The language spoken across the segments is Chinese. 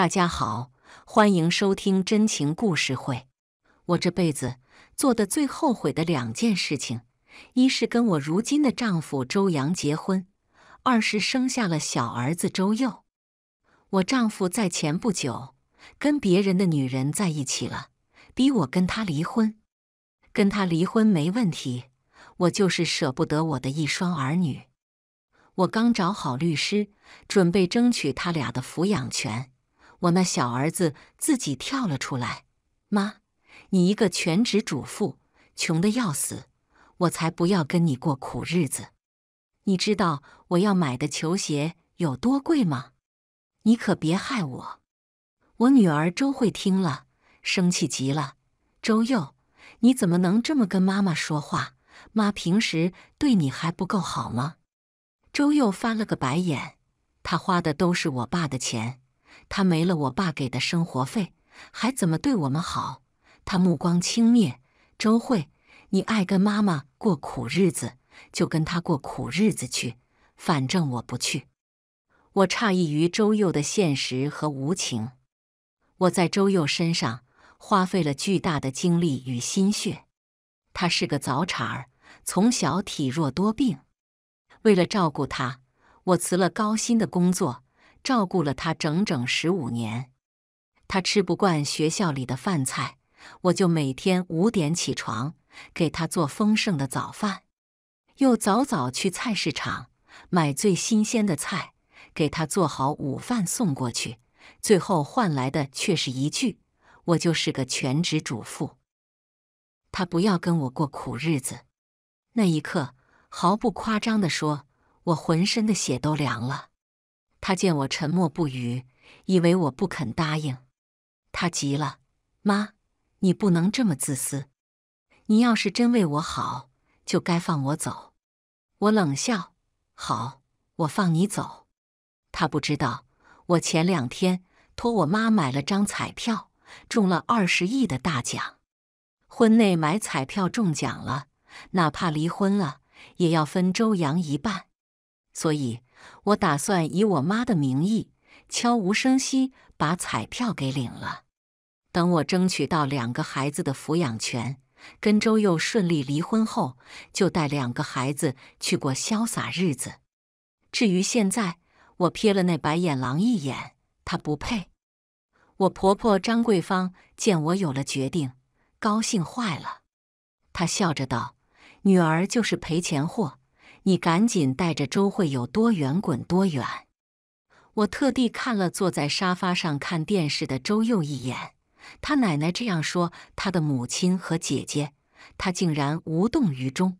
大家好，欢迎收听真情故事会。我这辈子做的最后悔的两件事情，一是跟我如今的丈夫周洋结婚，二是生下了小儿子周佑。我丈夫在前不久跟别人的女人在一起了，逼我跟他离婚。跟他离婚没问题，我就是舍不得我的一双儿女。我刚找好律师，准备争取他俩的抚养权。我那小儿子自己跳了出来，妈，你一个全职主妇，穷的要死，我才不要跟你过苦日子。你知道我要买的球鞋有多贵吗？你可别害我。我女儿周慧听了，生气极了。周佑，你怎么能这么跟妈妈说话？妈平时对你还不够好吗？周佑翻了个白眼，他花的都是我爸的钱。他没了我爸给的生活费，还怎么对我们好？他目光轻蔑。周慧，你爱跟妈妈过苦日子，就跟他过苦日子去，反正我不去。我诧异于周佑的现实和无情。我在周佑身上花费了巨大的精力与心血。他是个早产儿，从小体弱多病。为了照顾他，我辞了高薪的工作。照顾了他整整十五年，他吃不惯学校里的饭菜，我就每天五点起床给他做丰盛的早饭，又早早去菜市场买最新鲜的菜给他做好午饭送过去，最后换来的却是一句：“我就是个全职主妇，他不要跟我过苦日子。”那一刻，毫不夸张的说，我浑身的血都凉了。他见我沉默不语，以为我不肯答应，他急了：“妈，你不能这么自私！你要是真为我好，就该放我走。”我冷笑：“好，我放你走。”他不知道，我前两天托我妈买了张彩票，中了二十亿的大奖。婚内买彩票中奖了，哪怕离婚了，也要分周洋一半。所以。我打算以我妈的名义，悄无声息把彩票给领了。等我争取到两个孩子的抚养权，跟周佑顺利离婚后，就带两个孩子去过潇洒日子。至于现在，我瞥了那白眼狼一眼，他不配。我婆婆张桂芳见我有了决定，高兴坏了，她笑着道：“女儿就是赔钱货。”你赶紧带着周慧有多远滚多远！我特地看了坐在沙发上看电视的周佑一眼，他奶奶这样说，他的母亲和姐姐，他竟然无动于衷。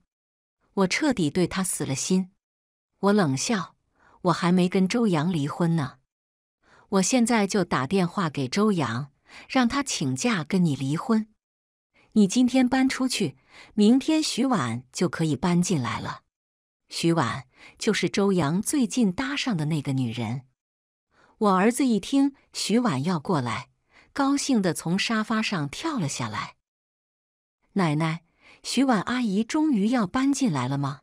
我彻底对他死了心。我冷笑，我还没跟周阳离婚呢，我现在就打电话给周阳，让他请假跟你离婚。你今天搬出去，明天徐婉就可以搬进来了。徐婉就是周洋最近搭上的那个女人。我儿子一听徐婉要过来，高兴地从沙发上跳了下来。奶奶，徐婉阿姨终于要搬进来了吗？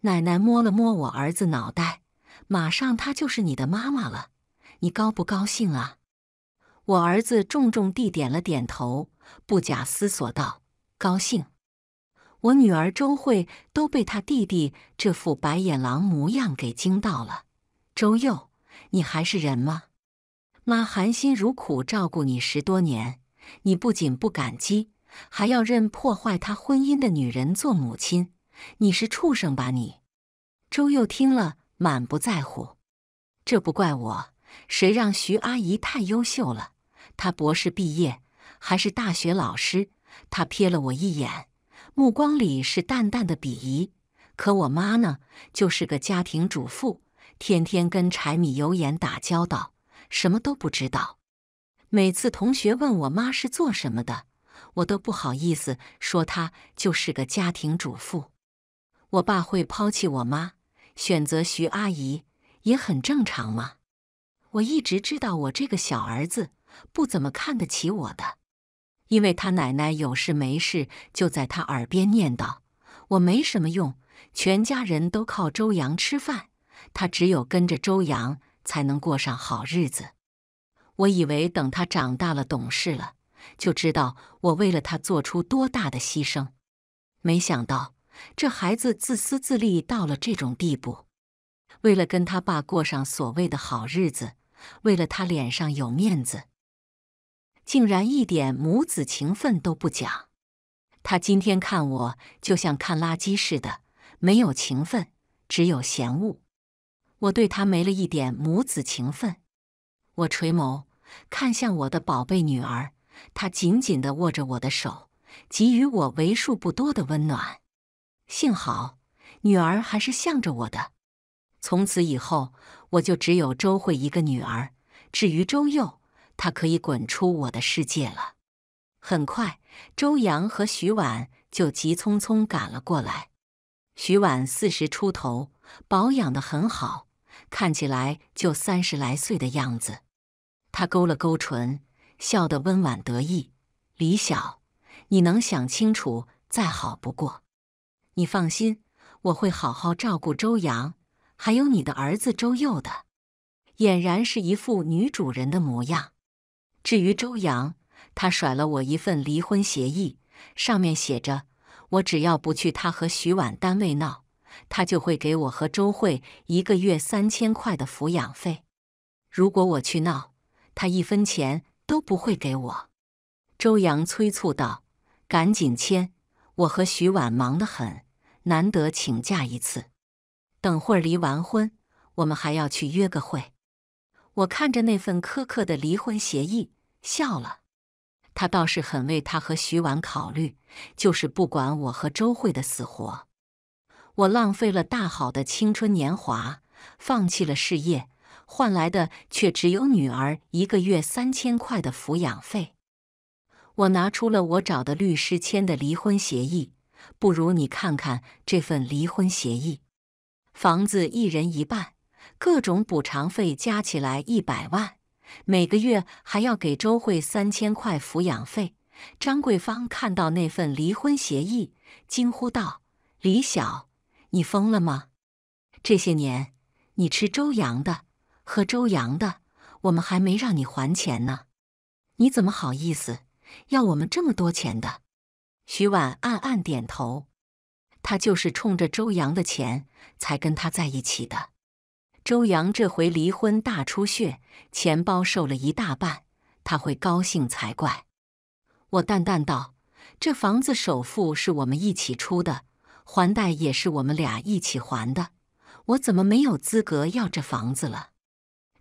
奶奶摸了摸我儿子脑袋，马上她就是你的妈妈了，你高不高兴啊？我儿子重重地点了点头，不假思索道：“高兴。”我女儿周慧都被他弟弟这副白眼狼模样给惊到了。周佑，你还是人吗？妈含辛茹苦照顾你十多年，你不仅不感激，还要认破坏他婚姻的女人做母亲，你是畜生吧你？周佑听了满不在乎，这不怪我，谁让徐阿姨太优秀了？她博士毕业，还是大学老师。她瞥了我一眼。目光里是淡淡的鄙夷。可我妈呢，就是个家庭主妇，天天跟柴米油盐打交道，什么都不知道。每次同学问我妈是做什么的，我都不好意思说她就是个家庭主妇。我爸会抛弃我妈，选择徐阿姨，也很正常嘛。我一直知道，我这个小儿子不怎么看得起我的。因为他奶奶有事没事就在他耳边念叨：“我没什么用，全家人都靠周阳吃饭，他只有跟着周阳才能过上好日子。”我以为等他长大了懂事了，就知道我为了他做出多大的牺牲。没想到这孩子自私自利到了这种地步，为了跟他爸过上所谓的好日子，为了他脸上有面子。竟然一点母子情分都不讲，他今天看我就像看垃圾似的，没有情分，只有嫌恶。我对他没了一点母子情分。我垂眸看向我的宝贝女儿，她紧紧地握着我的手，给予我为数不多的温暖。幸好女儿还是向着我的。从此以后，我就只有周慧一个女儿。至于周佑。他可以滚出我的世界了。很快，周阳和徐婉就急匆匆赶了过来。徐婉四十出头，保养得很好，看起来就三十来岁的样子。她勾了勾唇，笑得温婉得意：“李晓，你能想清楚，再好不过。你放心，我会好好照顾周阳，还有你的儿子周佑的。”俨然是一副女主人的模样。至于周洋，他甩了我一份离婚协议，上面写着：我只要不去他和徐婉单位闹，他就会给我和周慧一个月三千块的抚养费；如果我去闹，他一分钱都不会给我。周洋催促道：“赶紧签！我和徐婉忙得很，难得请假一次。等会儿离完婚，我们还要去约个会。”我看着那份苛刻的离婚协议笑了，他倒是很为他和徐婉考虑，就是不管我和周慧的死活。我浪费了大好的青春年华，放弃了事业，换来的却只有女儿一个月三千块的抚养费。我拿出了我找的律师签的离婚协议，不如你看看这份离婚协议，房子一人一半。各种补偿费加起来一百万，每个月还要给周慧三千块抚养费。张桂芳看到那份离婚协议，惊呼道：“李晓，你疯了吗？这些年你吃周洋的，喝周洋的，我们还没让你还钱呢，你怎么好意思要我们这么多钱的？”徐婉暗暗点头，她就是冲着周洋的钱才跟他在一起的。周阳这回离婚大出血，钱包瘦了一大半，他会高兴才怪。我淡淡道：“这房子首付是我们一起出的，还贷也是我们俩一起还的。我怎么没有资格要这房子了？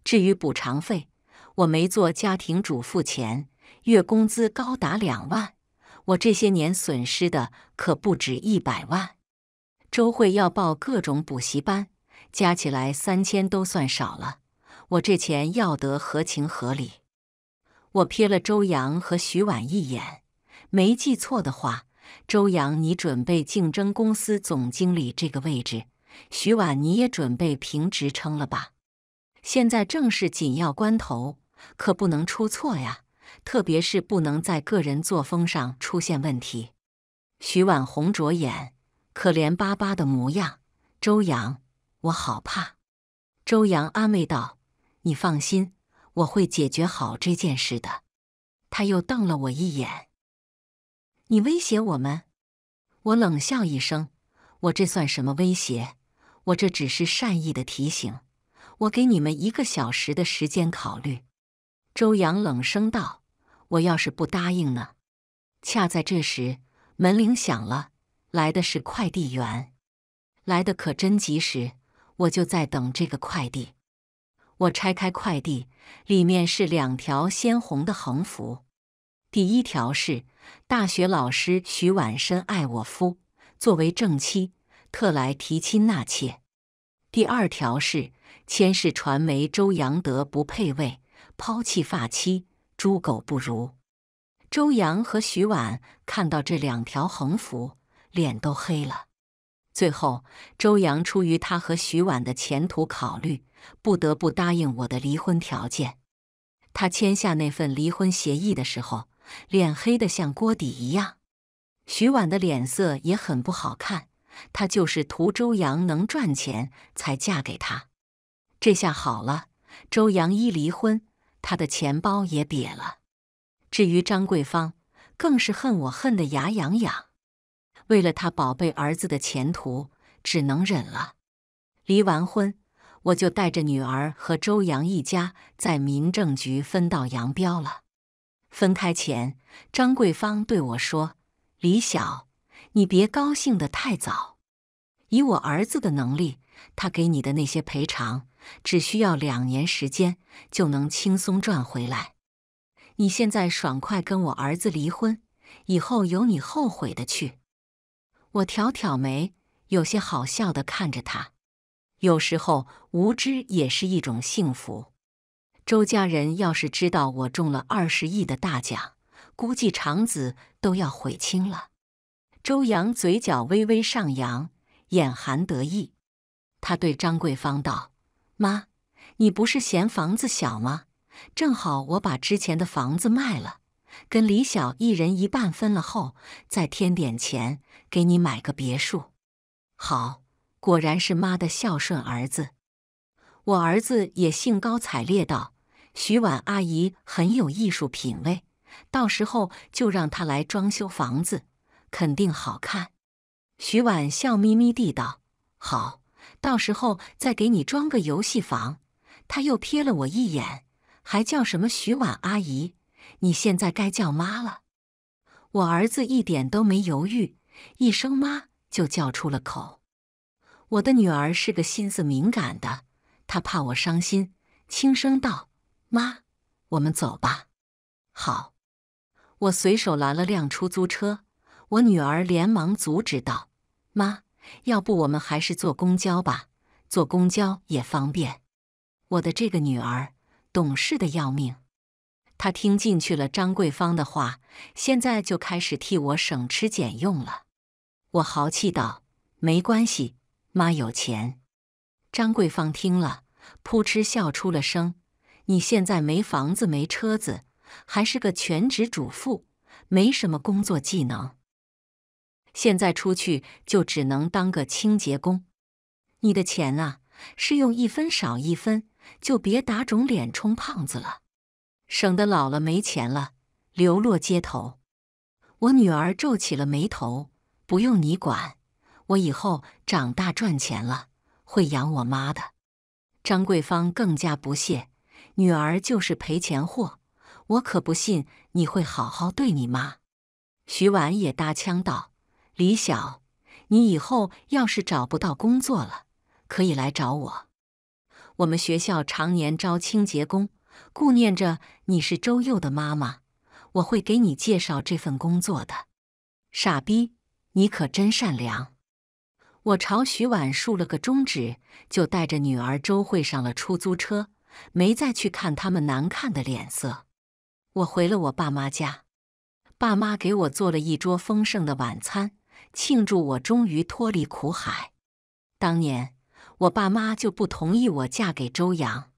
至于补偿费，我没做家庭主妇前月工资高达两万，我这些年损失的可不止一百万。周慧要报各种补习班。”加起来三千都算少了，我这钱要得合情合理。我瞥了周阳和徐婉一眼，没记错的话，周阳你准备竞争公司总经理这个位置，徐婉你也准备评职称了吧？现在正是紧要关头，可不能出错呀，特别是不能在个人作风上出现问题。徐婉红着眼，可怜巴巴的模样，周阳，我好怕，周阳安慰道：“你放心，我会解决好这件事的。”他又瞪了我一眼：“你威胁我们？”我冷笑一声：“我这算什么威胁？我这只是善意的提醒。我给你们一个小时的时间考虑。”周阳冷声道：“我要是不答应呢？”恰在这时，门铃响了，来的是快递员，来的可真及时。我就在等这个快递。我拆开快递，里面是两条鲜红的横幅。第一条是大学老师徐婉深爱我夫，作为正妻，特来提亲纳妾。第二条是千世传媒周扬德不配位，抛弃发妻，猪狗不如。周扬和徐婉看到这两条横幅，脸都黑了。最后，周阳出于他和徐婉的前途考虑，不得不答应我的离婚条件。他签下那份离婚协议的时候，脸黑得像锅底一样。徐婉的脸色也很不好看，她就是图周阳能赚钱才嫁给他。这下好了，周阳一离婚，他的钱包也瘪了。至于张桂芳，更是恨我恨得牙痒痒。为了他宝贝儿子的前途，只能忍了。离完婚，我就带着女儿和周阳一家在民政局分道扬镳了。分开前，张桂芳对我说：“李晓，你别高兴得太早。以我儿子的能力，他给你的那些赔偿，只需要两年时间就能轻松赚回来。你现在爽快跟我儿子离婚，以后有你后悔的去。”我挑挑眉，有些好笑的看着他。有时候无知也是一种幸福。周家人要是知道我中了二十亿的大奖，估计肠子都要悔青了。周阳嘴角微微上扬，眼含得意。他对张桂芳道：“妈，你不是嫌房子小吗？正好我把之前的房子卖了，跟李晓一人一半分了后，再添点钱。”给你买个别墅，好，果然是妈的孝顺儿子。我儿子也兴高采烈道：“徐婉阿姨很有艺术品位，到时候就让她来装修房子，肯定好看。”徐婉笑眯眯地道：“好，到时候再给你装个游戏房。”他又瞥了我一眼，还叫什么徐婉阿姨？你现在该叫妈了。我儿子一点都没犹豫。一声“妈”就叫出了口。我的女儿是个心思敏感的，她怕我伤心，轻声道：“妈，我们走吧。”好，我随手拦了辆出租车。我女儿连忙阻止道：“妈，要不我们还是坐公交吧，坐公交也方便。”我的这个女儿懂事的要命，她听进去了张桂芳的话，现在就开始替我省吃俭用了。我豪气道：“没关系，妈有钱。”张桂芳听了，扑哧笑出了声。“你现在没房子，没车子，还是个全职主妇，没什么工作技能，现在出去就只能当个清洁工。你的钱啊，是用一分少一分，就别打肿脸充胖子了，省得老了没钱了，流落街头。”我女儿皱起了眉头。不用你管，我以后长大赚钱了会养我妈的。张桂芳更加不屑，女儿就是赔钱货，我可不信你会好好对你妈。徐婉也搭腔道：“李晓，你以后要是找不到工作了，可以来找我。我们学校常年招清洁工，顾念着你是周佑的妈妈，我会给你介绍这份工作的。傻逼！”你可真善良！我朝徐婉竖了个中指，就带着女儿周惠上了出租车，没再去看他们难看的脸色。我回了我爸妈家，爸妈给我做了一桌丰盛的晚餐，庆祝我终于脱离苦海。当年我爸妈就不同意我嫁给周阳，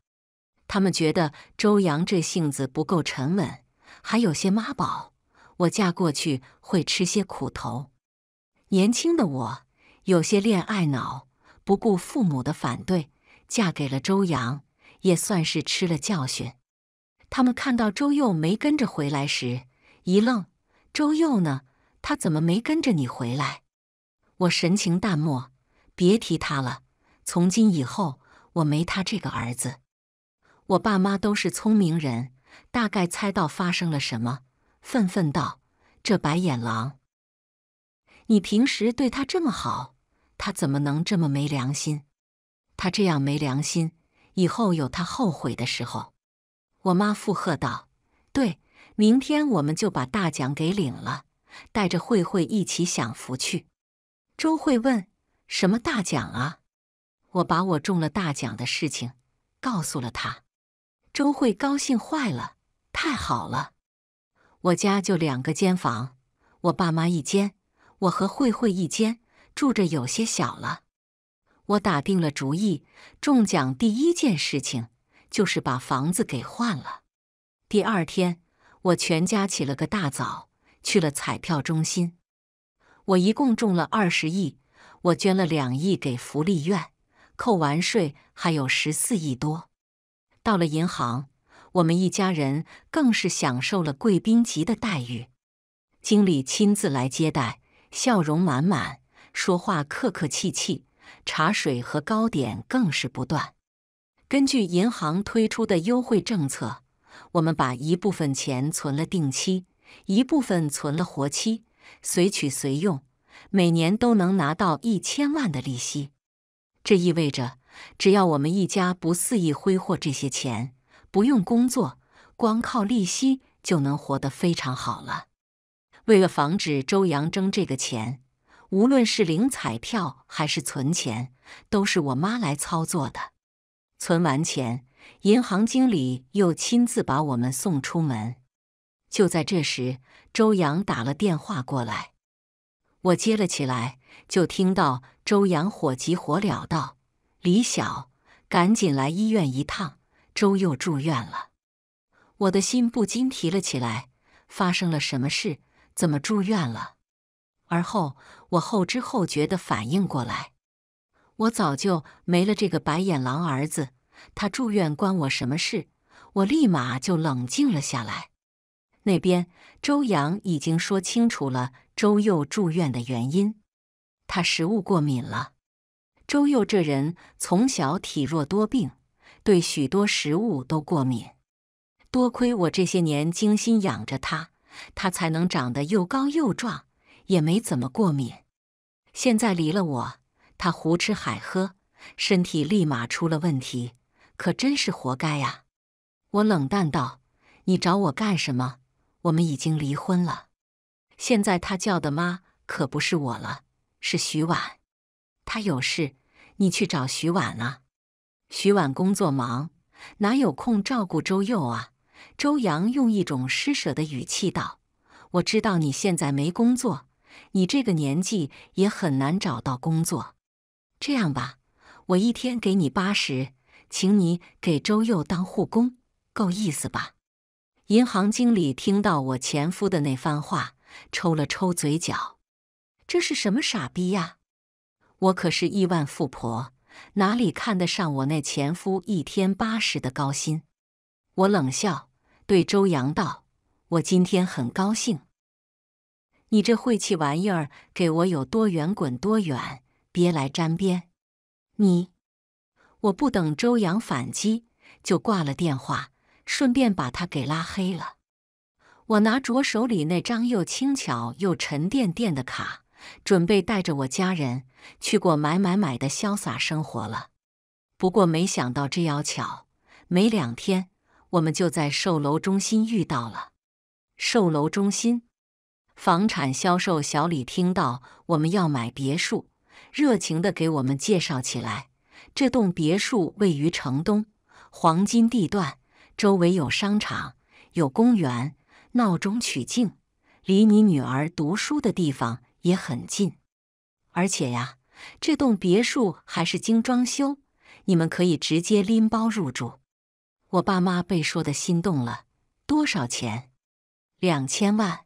他们觉得周阳这性子不够沉稳，还有些妈宝，我嫁过去会吃些苦头。年轻的我有些恋爱脑，不顾父母的反对，嫁给了周扬，也算是吃了教训。他们看到周佑没跟着回来时，一愣：“周佑呢？他怎么没跟着你回来？”我神情淡漠：“别提他了，从今以后我没他这个儿子。”我爸妈都是聪明人，大概猜到发生了什么，愤愤道：“这白眼狼！”你平时对他这么好，他怎么能这么没良心？他这样没良心，以后有他后悔的时候。我妈附和道：“对，明天我们就把大奖给领了，带着慧慧一起享福去。”周慧问：“什么大奖啊？”我把我中了大奖的事情告诉了她。周慧高兴坏了：“太好了！我家就两个间房，我爸妈一间。”我和慧慧一间住着有些小了，我打定了主意，中奖第一件事情就是把房子给换了。第二天，我全家起了个大早，去了彩票中心。我一共中了二十亿，我捐了两亿给福利院，扣完税还有十四亿多。到了银行，我们一家人更是享受了贵宾级的待遇，经理亲自来接待。笑容满满，说话客客气气，茶水和糕点更是不断。根据银行推出的优惠政策，我们把一部分钱存了定期，一部分存了活期，随取随用，每年都能拿到一千万的利息。这意味着，只要我们一家不肆意挥霍这些钱，不用工作，光靠利息就能活得非常好了。为了防止周阳争这个钱，无论是领彩票还是存钱，都是我妈来操作的。存完钱，银行经理又亲自把我们送出门。就在这时，周阳打了电话过来，我接了起来，就听到周阳火急火燎道：“李晓，赶紧来医院一趟，周又住院了。”我的心不禁提了起来，发生了什么事？怎么住院了？而后我后知后觉的反应过来，我早就没了这个白眼狼儿子，他住院关我什么事？我立马就冷静了下来。那边周阳已经说清楚了周佑住院的原因，他食物过敏了。周佑这人从小体弱多病，对许多食物都过敏，多亏我这些年精心养着他。他才能长得又高又壮，也没怎么过敏。现在离了我，他胡吃海喝，身体立马出了问题，可真是活该呀！我冷淡道：“你找我干什么？我们已经离婚了。现在他叫的妈可不是我了，是徐婉。他有事，你去找徐婉啊。徐婉工作忙，哪有空照顾周佑啊？”周阳用一种施舍的语气道：“我知道你现在没工作，你这个年纪也很难找到工作。这样吧，我一天给你八十，请你给周佑当护工，够意思吧？”银行经理听到我前夫的那番话，抽了抽嘴角：“这是什么傻逼呀？我可是亿万富婆，哪里看得上我那前夫一天八十的高薪？”我冷笑。对周阳道：“我今天很高兴，你这晦气玩意儿，给我有多远滚多远，别来沾边！”你，我不等周阳反击，就挂了电话，顺便把他给拉黑了。我拿着手里那张又轻巧又沉甸甸的卡，准备带着我家人去过买买买的潇洒生活了。不过没想到这要巧，没两天。我们就在售楼中心遇到了售楼中心房产销售小李，听到我们要买别墅，热情的给我们介绍起来。这栋别墅位于城东黄金地段，周围有商场、有公园，闹中取静，离你女儿读书的地方也很近。而且呀，这栋别墅还是精装修，你们可以直接拎包入住。我爸妈被说的心动了，多少钱？两千万，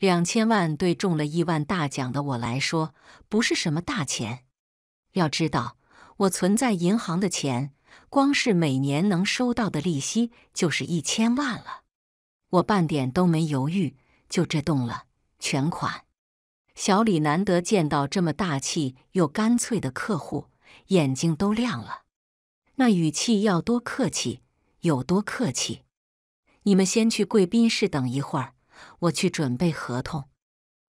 两千万对中了亿万大奖的我来说不是什么大钱。要知道，我存在银行的钱，光是每年能收到的利息就是一千万了。我半点都没犹豫，就这动了全款。小李难得见到这么大气又干脆的客户，眼睛都亮了，那语气要多客气！有多客气？你们先去贵宾室等一会儿，我去准备合同。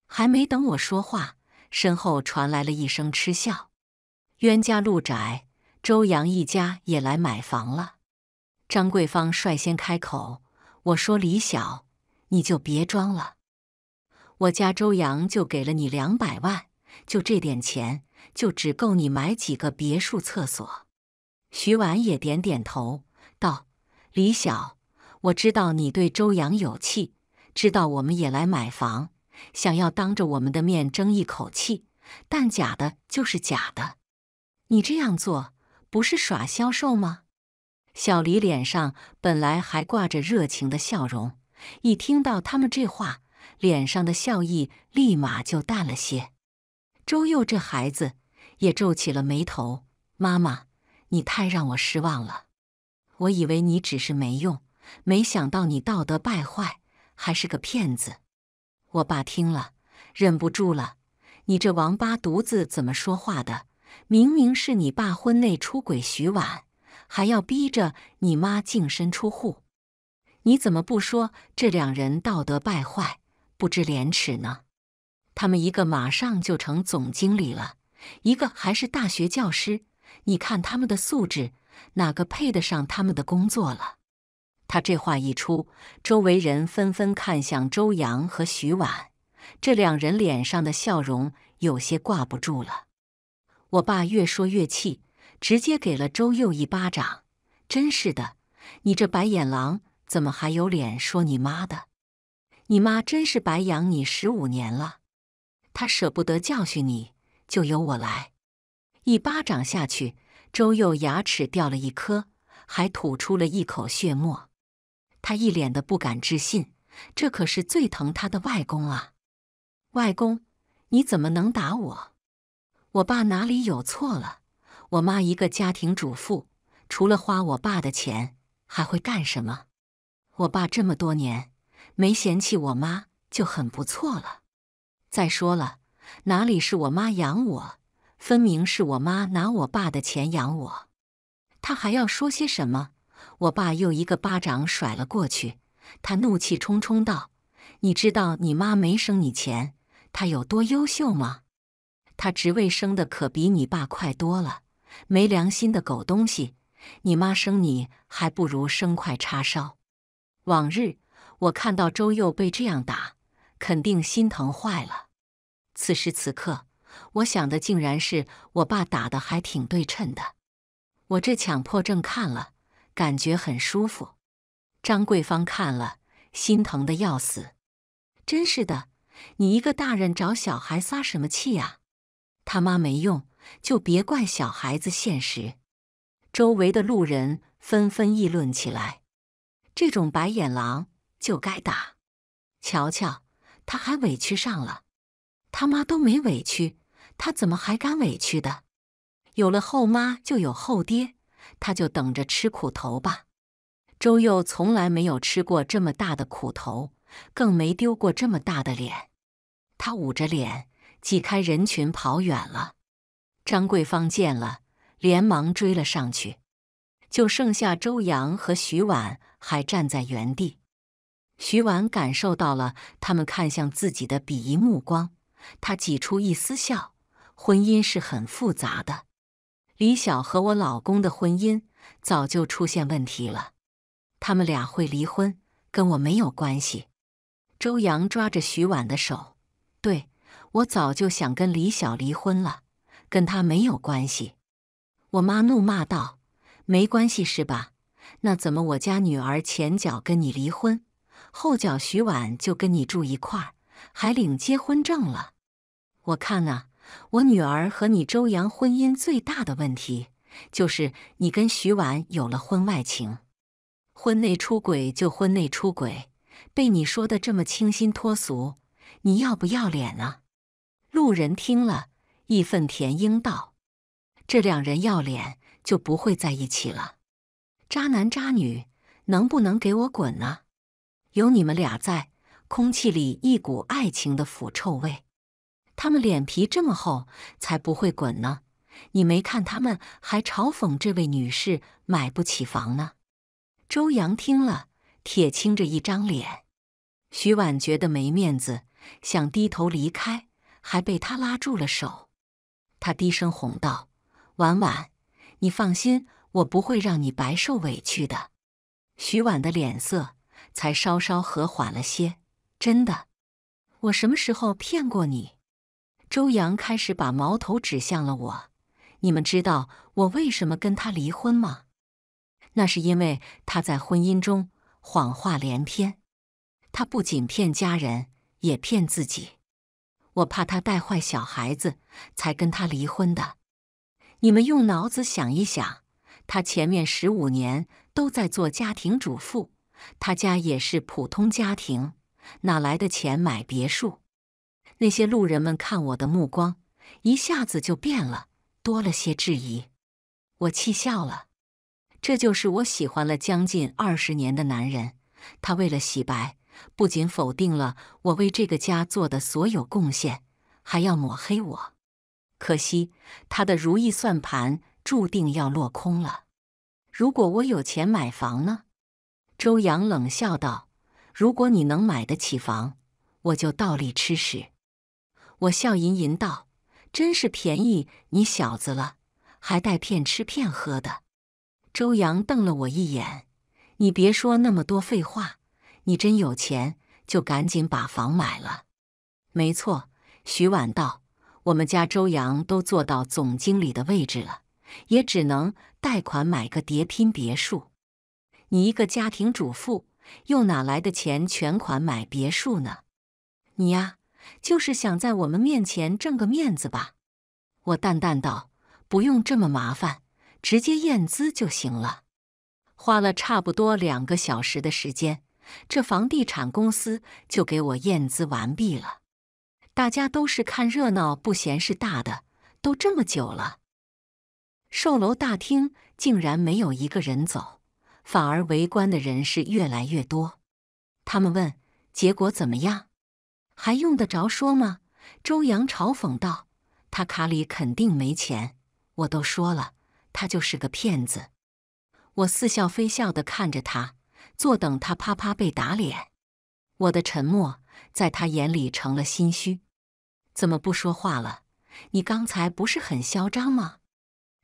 还没等我说话，身后传来了一声嗤笑。冤家路窄，周洋一家也来买房了。张桂芳率先开口：“我说李晓，你就别装了，我家周洋就给了你两百万，就这点钱，就只够你买几个别墅厕所。”徐婉也点点头，道。李小，我知道你对周阳有气，知道我们也来买房，想要当着我们的面争一口气，但假的就是假的。你这样做不是耍销售吗？小李脸上本来还挂着热情的笑容，一听到他们这话，脸上的笑意立马就淡了些。周佑这孩子也皱起了眉头，妈妈，你太让我失望了。我以为你只是没用，没想到你道德败坏，还是个骗子。我爸听了忍不住了：“你这王八犊子怎么说话的？明明是你爸婚内出轨，徐婉还要逼着你妈净身出户，你怎么不说这两人道德败坏、不知廉耻呢？他们一个马上就成总经理了，一个还是大学教师，你看他们的素质。”哪个配得上他们的工作了？他这话一出，周围人纷纷看向周阳和徐婉，这两人脸上的笑容有些挂不住了。我爸越说越气，直接给了周佑一巴掌：“真是的，你这白眼狼，怎么还有脸说你妈的？你妈真是白养你十五年了。他舍不得教训你，就由我来，一巴掌下去。”周佑牙齿掉了一颗，还吐出了一口血沫。他一脸的不敢置信，这可是最疼他的外公啊！外公，你怎么能打我？我爸哪里有错了？我妈一个家庭主妇，除了花我爸的钱，还会干什么？我爸这么多年没嫌弃我妈就很不错了。再说了，哪里是我妈养我？分明是我妈拿我爸的钱养我，他还要说些什么？我爸又一个巴掌甩了过去。他怒气冲冲道：“你知道你妈没生你钱，她有多优秀吗？她职位升的可比你爸快多了。没良心的狗东西！你妈生你还不如生块叉烧。”往日我看到周佑被这样打，肯定心疼坏了。此时此刻。我想的竟然是我爸打的还挺对称的，我这强迫症看了感觉很舒服。张桂芳看了心疼的要死，真是的，你一个大人找小孩撒什么气呀？他妈没用，就别怪小孩子现实。周围的路人纷纷议论起来：这种白眼狼就该打，瞧瞧他还委屈上了，他妈都没委屈。他怎么还敢委屈的？有了后妈就有后爹，他就等着吃苦头吧。周佑从来没有吃过这么大的苦头，更没丢过这么大的脸。他捂着脸，挤开人群，跑远了。张桂芳见了，连忙追了上去。就剩下周阳和徐婉还站在原地。徐婉感受到了他们看向自己的鄙夷目光，他挤出一丝笑。婚姻是很复杂的，李晓和我老公的婚姻早就出现问题了，他们俩会离婚跟我没有关系。周阳抓着徐婉的手，对我早就想跟李晓离婚了，跟他没有关系。我妈怒骂道：“没关系是吧？那怎么我家女儿前脚跟你离婚，后脚徐婉就跟你住一块儿，还领结婚证了？我看啊。”我女儿和你周洋婚姻最大的问题，就是你跟徐婉有了婚外情。婚内出轨就婚内出轨，被你说的这么清新脱俗，你要不要脸啊？路人听了义愤填膺道：“这两人要脸就不会在一起了。渣男渣女，能不能给我滚啊？有你们俩在，空气里一股爱情的腐臭味。”他们脸皮这么厚，才不会滚呢！你没看他们还嘲讽这位女士买不起房呢。周阳听了，铁青着一张脸。徐婉觉得没面子，想低头离开，还被他拉住了手。他低声哄道：“婉婉，你放心，我不会让你白受委屈的。”徐婉的脸色才稍稍和缓了些。真的，我什么时候骗过你？周洋开始把矛头指向了我。你们知道我为什么跟他离婚吗？那是因为他在婚姻中谎话连篇。他不仅骗家人，也骗自己。我怕他带坏小孩子，才跟他离婚的。你们用脑子想一想，他前面十五年都在做家庭主妇，他家也是普通家庭，哪来的钱买别墅？那些路人们看我的目光一下子就变了，多了些质疑。我气笑了，这就是我喜欢了将近二十年的男人。他为了洗白，不仅否定了我为这个家做的所有贡献，还要抹黑我。可惜他的如意算盘注定要落空了。如果我有钱买房呢？周阳冷笑道：“如果你能买得起房，我就倒立吃屎。”我笑吟吟道：“真是便宜你小子了，还带骗吃骗喝的。”周阳瞪了我一眼：“你别说那么多废话，你真有钱就赶紧把房买了。”没错，徐婉道：“我们家周阳都做到总经理的位置了，也只能贷款买个叠拼别墅。你一个家庭主妇，又哪来的钱全款买别墅呢？你呀。”就是想在我们面前挣个面子吧，我淡淡道：“不用这么麻烦，直接验资就行了。”花了差不多两个小时的时间，这房地产公司就给我验资完毕了。大家都是看热闹不嫌事大的，都这么久了，售楼大厅竟然没有一个人走，反而围观的人是越来越多。他们问：“结果怎么样？”还用得着说吗？周阳嘲讽道：“他卡里肯定没钱，我都说了，他就是个骗子。”我似笑非笑地看着他，坐等他啪啪被打脸。我的沉默在他眼里成了心虚。怎么不说话了？你刚才不是很嚣张吗？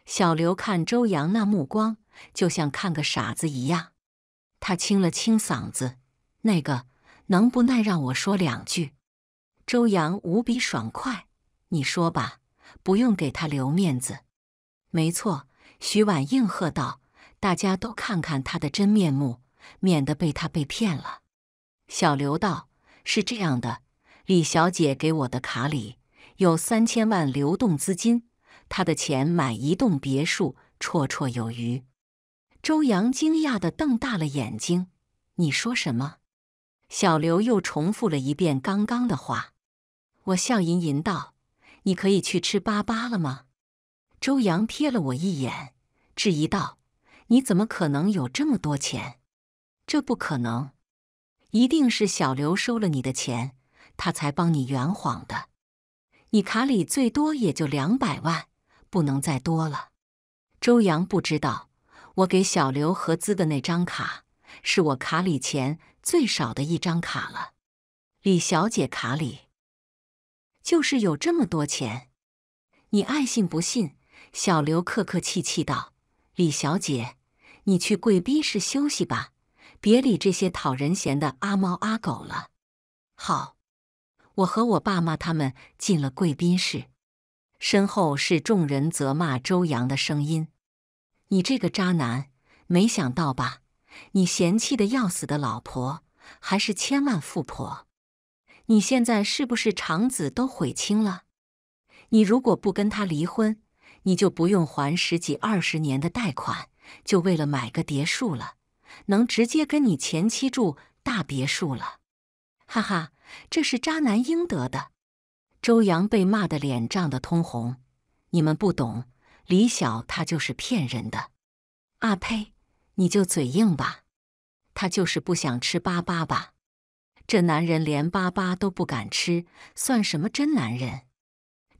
小刘看周阳那目光，就像看个傻子一样。他清了清嗓子：“那个，能不耐让我说两句？”周阳无比爽快，你说吧，不用给他留面子。没错，徐婉应和道：“大家都看看他的真面目，免得被他被骗了。”小刘道：“是这样的，李小姐给我的卡里有三千万流动资金，她的钱买一栋别墅绰绰有余。”周阳惊讶地瞪大了眼睛：“你说什么？”小刘又重复了一遍刚刚的话。我笑吟吟道：“你可以去吃粑粑了吗？”周阳瞥了我一眼，质疑道：“你怎么可能有这么多钱？这不可能，一定是小刘收了你的钱，他才帮你圆谎的。你卡里最多也就两百万，不能再多了。”周阳不知道，我给小刘合资的那张卡是我卡里钱最少的一张卡了，李小姐卡里。就是有这么多钱，你爱信不信？小刘客客气气道：“李小姐，你去贵宾室休息吧，别理这些讨人嫌的阿猫阿狗了。”好，我和我爸妈他们进了贵宾室，身后是众人责骂周扬的声音：“你这个渣男，没想到吧？你嫌弃的要死的老婆，还是千万富婆。”你现在是不是肠子都悔青了？你如果不跟他离婚，你就不用还十几二十年的贷款，就为了买个别墅了，能直接跟你前妻住大别墅了。哈哈，这是渣男应得的。周洋被骂得脸涨得通红，你们不懂，李晓他就是骗人的。啊呸，你就嘴硬吧，他就是不想吃粑粑吧。这男人连粑粑都不敢吃，算什么真男人？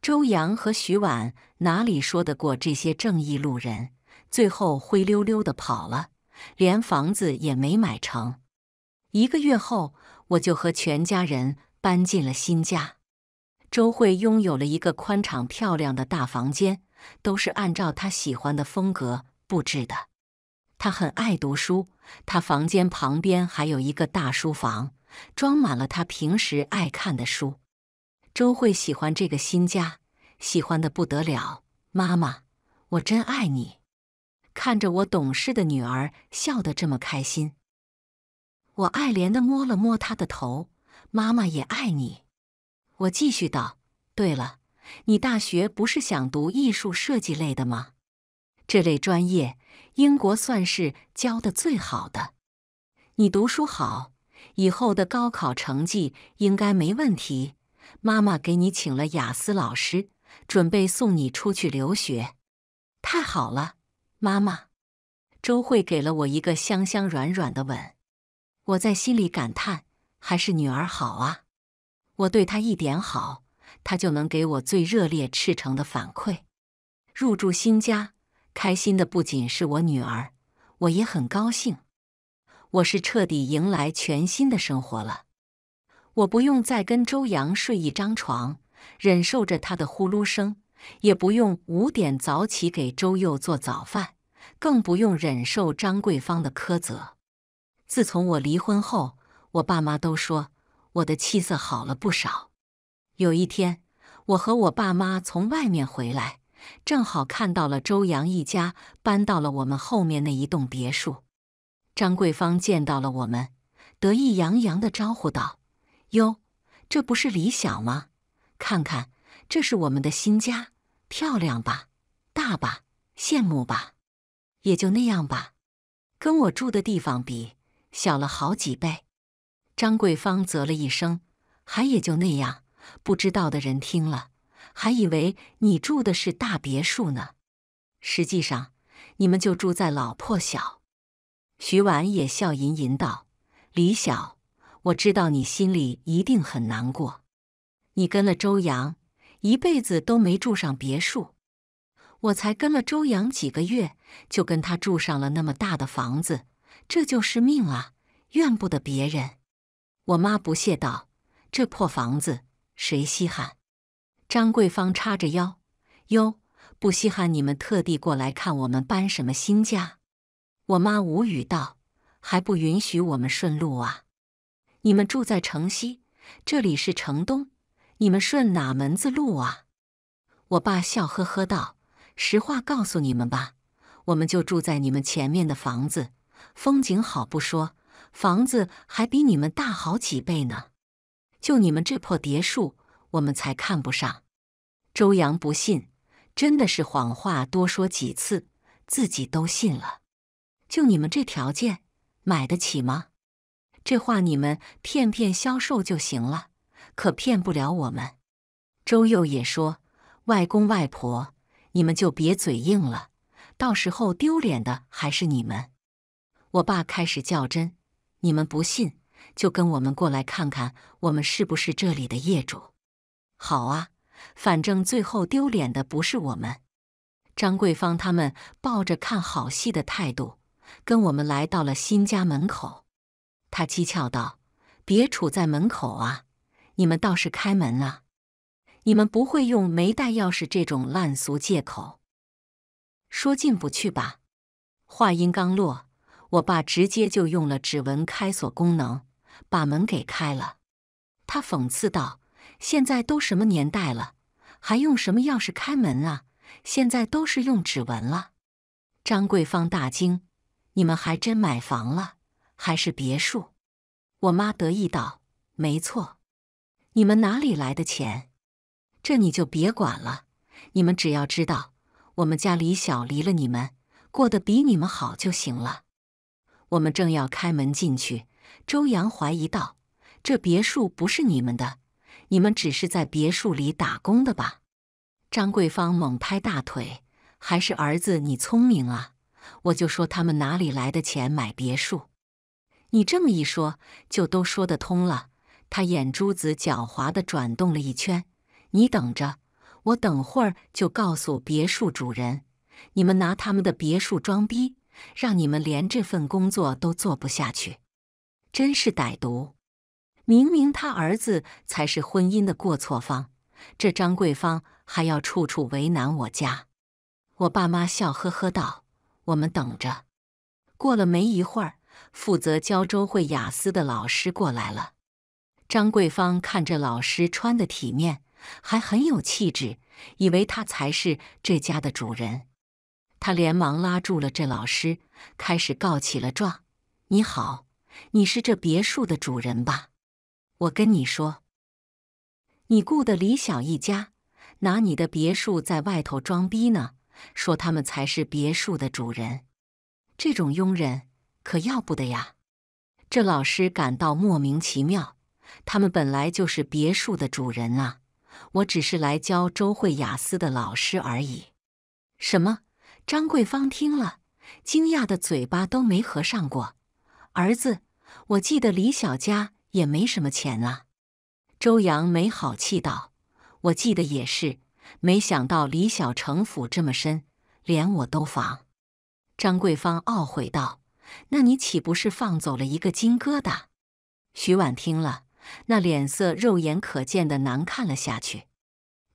周阳和徐婉哪里说得过这些正义路人？最后灰溜溜的跑了，连房子也没买成。一个月后，我就和全家人搬进了新家。周慧拥有了一个宽敞漂亮的大房间，都是按照她喜欢的风格布置的。她很爱读书，她房间旁边还有一个大书房。装满了他平时爱看的书。周慧喜欢这个新家，喜欢的不得了。妈妈，我真爱你。看着我懂事的女儿笑得这么开心，我爱怜地摸了摸她的头。妈妈也爱你。我继续道：“对了，你大学不是想读艺术设计类的吗？这类专业，英国算是教的最好的。你读书好。”以后的高考成绩应该没问题。妈妈给你请了雅思老师，准备送你出去留学。太好了，妈妈！周慧给了我一个香香软软的吻。我在心里感叹：还是女儿好啊！我对她一点好，她就能给我最热烈、赤诚的反馈。入住新家，开心的不仅是我女儿，我也很高兴。我是彻底迎来全新的生活了，我不用再跟周阳睡一张床，忍受着他的呼噜声，也不用五点早起给周佑做早饭，更不用忍受张桂芳的苛责。自从我离婚后，我爸妈都说我的气色好了不少。有一天，我和我爸妈从外面回来，正好看到了周阳一家搬到了我们后面那一栋别墅。张桂芳见到了我们，得意洋洋地招呼道：“哟，这不是李小吗？看看，这是我们的新家，漂亮吧？大吧？羡慕吧？也就那样吧，跟我住的地方比，小了好几倍。”张桂芳啧了一声：“还也就那样，不知道的人听了，还以为你住的是大别墅呢。实际上，你们就住在老破小。”徐婉也笑吟吟道：“李晓，我知道你心里一定很难过。你跟了周阳，一辈子都没住上别墅。我才跟了周阳几个月，就跟他住上了那么大的房子，这就是命啊，怨不得别人。”我妈不屑道：“这破房子谁稀罕？”张桂芳叉着腰：“哟，不稀罕！你们特地过来看我们搬什么新家？”我妈无语道：“还不允许我们顺路啊？你们住在城西，这里是城东，你们顺哪门子路啊？”我爸笑呵呵道：“实话告诉你们吧，我们就住在你们前面的房子，风景好不说，房子还比你们大好几倍呢。就你们这破别墅，我们才看不上。”周阳不信，真的是谎话，多说几次，自己都信了。就你们这条件，买得起吗？这话你们骗骗销售就行了，可骗不了我们。周佑也说：“外公外婆，你们就别嘴硬了，到时候丢脸的还是你们。”我爸开始较真：“你们不信，就跟我们过来看看，我们是不是这里的业主？”好啊，反正最后丢脸的不是我们。张桂芳他们抱着看好戏的态度。跟我们来到了新家门口，他讥诮道：“别杵在门口啊，你们倒是开门啊！你们不会用没带钥匙这种烂俗借口，说进不去吧？”话音刚落，我爸直接就用了指纹开锁功能，把门给开了。他讽刺道：“现在都什么年代了，还用什么钥匙开门啊？现在都是用指纹了。”张桂芳大惊。你们还真买房了，还是别墅？我妈得意道：“没错，你们哪里来的钱？这你就别管了，你们只要知道我们家李小离了你们，过得比你们好就行了。”我们正要开门进去，周阳怀疑道：“这别墅不是你们的，你们只是在别墅里打工的吧？”张桂芳猛拍大腿：“还是儿子你聪明啊！”我就说他们哪里来的钱买别墅？你这么一说，就都说得通了。他眼珠子狡猾的转动了一圈，你等着，我等会儿就告诉别墅主人，你们拿他们的别墅装逼，让你们连这份工作都做不下去，真是歹毒！明明他儿子才是婚姻的过错方，这张桂芳还要处处为难我家。我爸妈笑呵呵道。我们等着。过了没一会儿，负责教周慧雅思的老师过来了。张桂芳看着老师穿的体面，还很有气质，以为他才是这家的主人。他连忙拉住了这老师，开始告起了状：“你好，你是这别墅的主人吧？我跟你说，你雇的李小一家拿你的别墅在外头装逼呢。”说他们才是别墅的主人，这种佣人可要不得呀！这老师感到莫名其妙，他们本来就是别墅的主人啊！我只是来教周慧雅思的老师而已。什么？张桂芳听了，惊讶的嘴巴都没合上过。儿子，我记得李小佳也没什么钱啊。周阳没好气道：“我记得也是。”没想到李小城府这么深，连我都防。张桂芳懊悔道：“那你岂不是放走了一个金疙瘩？”徐婉听了，那脸色肉眼可见的难看了下去。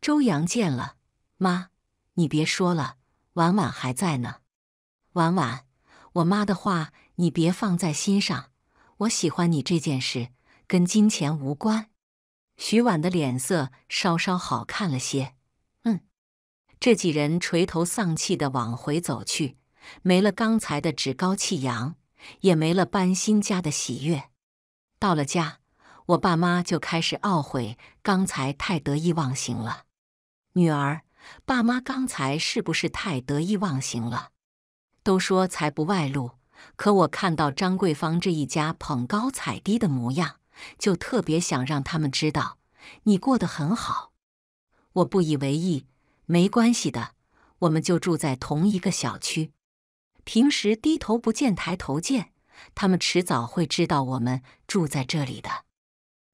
周阳见了：“妈，你别说了，婉婉还在呢。”“婉婉，我妈的话你别放在心上。我喜欢你这件事跟金钱无关。”徐婉的脸色稍稍好看了些。这几人垂头丧气的往回走去，没了刚才的趾高气扬，也没了搬新家的喜悦。到了家，我爸妈就开始懊悔刚才太得意忘形了。女儿，爸妈刚才是不是太得意忘形了？都说财不外露，可我看到张桂芳这一家捧高踩低的模样，就特别想让他们知道，你过得很好。我不以为意。没关系的，我们就住在同一个小区，平时低头不见抬头见，他们迟早会知道我们住在这里的。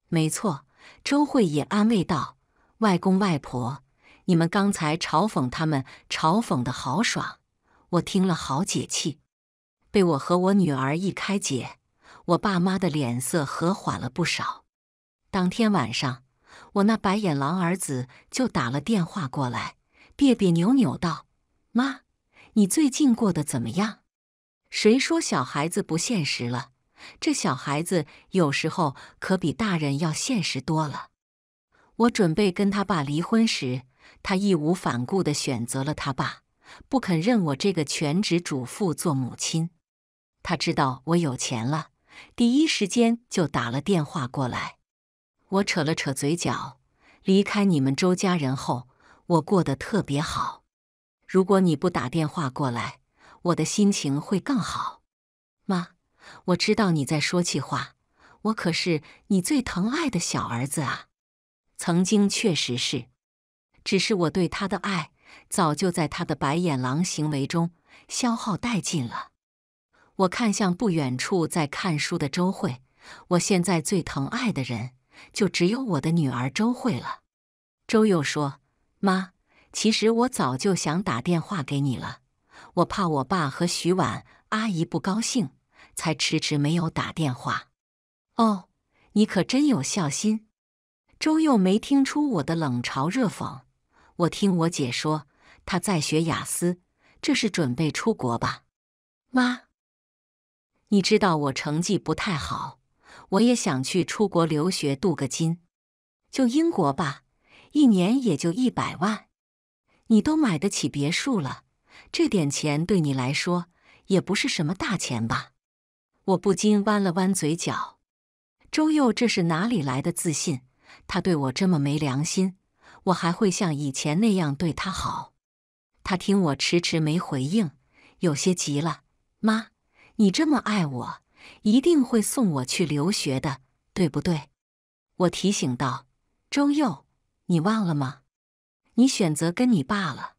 没错，周慧也安慰道：“外公外婆，你们刚才嘲讽他们，嘲讽的好爽，我听了好解气。被我和我女儿一开解，我爸妈的脸色和缓了不少。当天晚上，我那白眼狼儿子就打了电话过来。”别别扭扭道：“妈，你最近过得怎么样？谁说小孩子不现实了？这小孩子有时候可比大人要现实多了。我准备跟他爸离婚时，他义无反顾地选择了他爸，不肯认我这个全职主妇做母亲。他知道我有钱了，第一时间就打了电话过来。我扯了扯嘴角，离开你们周家人后。”我过得特别好，如果你不打电话过来，我的心情会更好。妈，我知道你在说气话，我可是你最疼爱的小儿子啊。曾经确实是，只是我对他的爱早就在他的白眼狼行为中消耗殆尽了。我看向不远处在看书的周慧，我现在最疼爱的人就只有我的女儿周慧了。周又说。妈，其实我早就想打电话给你了，我怕我爸和徐婉阿姨不高兴，才迟迟没有打电话。哦，你可真有孝心。周又没听出我的冷嘲热讽。我听我姐说她在学雅思，这是准备出国吧？妈，你知道我成绩不太好，我也想去出国留学镀个金，就英国吧。一年也就一百万，你都买得起别墅了，这点钱对你来说也不是什么大钱吧？我不禁弯了弯嘴角。周佑，这是哪里来的自信？他对我这么没良心，我还会像以前那样对他好？他听我迟迟没回应，有些急了：“妈，你这么爱我，一定会送我去留学的，对不对？”我提醒道：“周佑。”你忘了吗？你选择跟你爸了，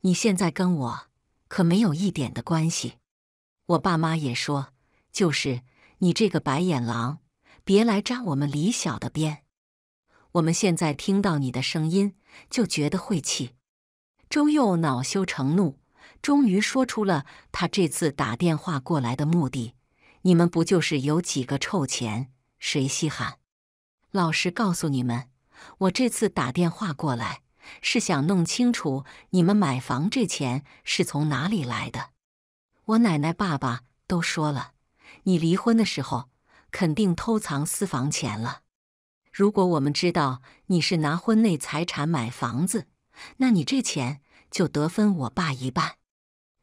你现在跟我可没有一点的关系。我爸妈也说，就是你这个白眼狼，别来沾我们李晓的边。我们现在听到你的声音就觉得晦气。周佑恼羞成怒，终于说出了他这次打电话过来的目的：你们不就是有几个臭钱，谁稀罕？老实告诉你们。我这次打电话过来，是想弄清楚你们买房这钱是从哪里来的。我奶奶、爸爸都说了，你离婚的时候肯定偷藏私房钱了。如果我们知道你是拿婚内财产买房子，那你这钱就得分我爸一半。